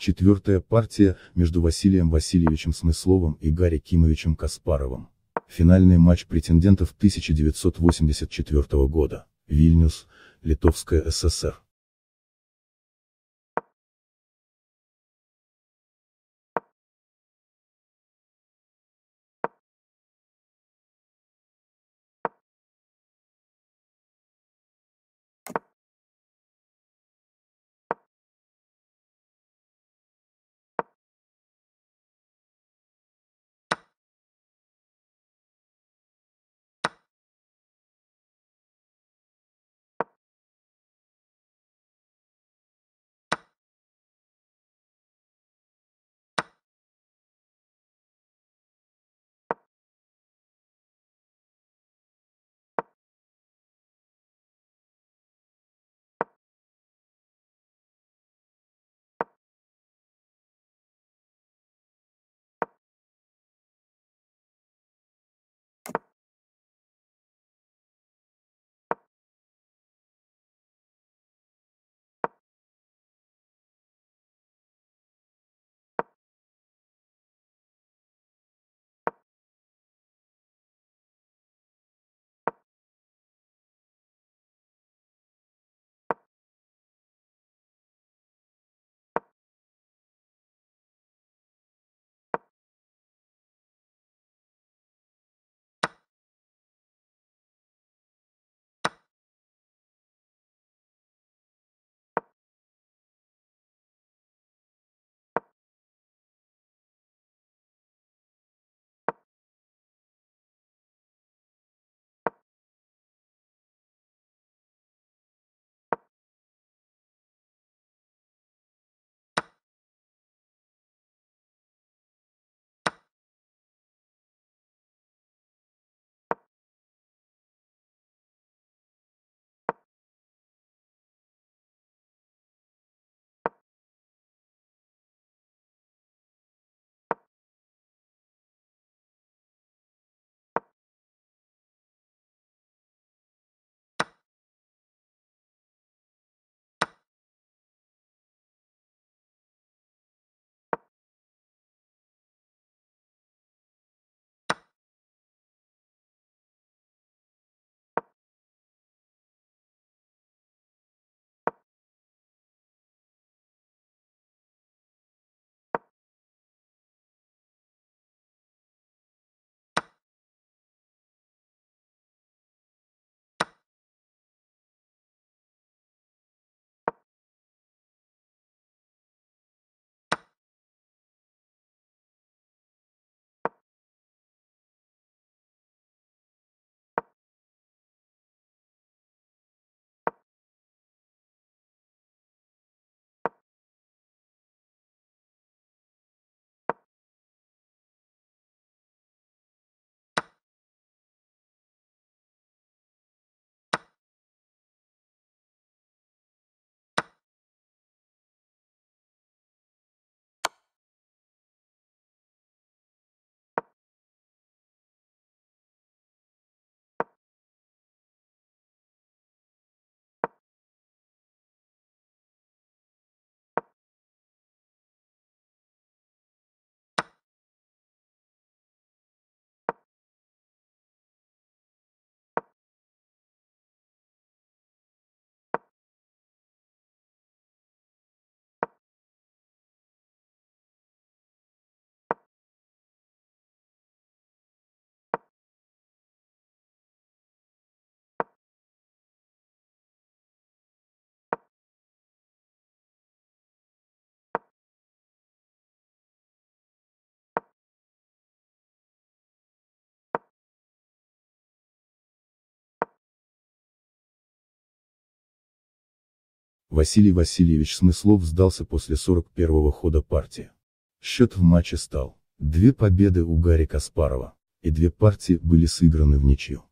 Четвертая партия, между Василием Васильевичем Смысловым и Гарри Кимовичем Каспаровым. Финальный матч претендентов 1984 года. Вильнюс, Литовская ССР. Василий Васильевич Смыслов сдался после 41-го хода партии. Счет в матче стал. Две победы у Гарри Каспарова. И две партии были сыграны в ничью.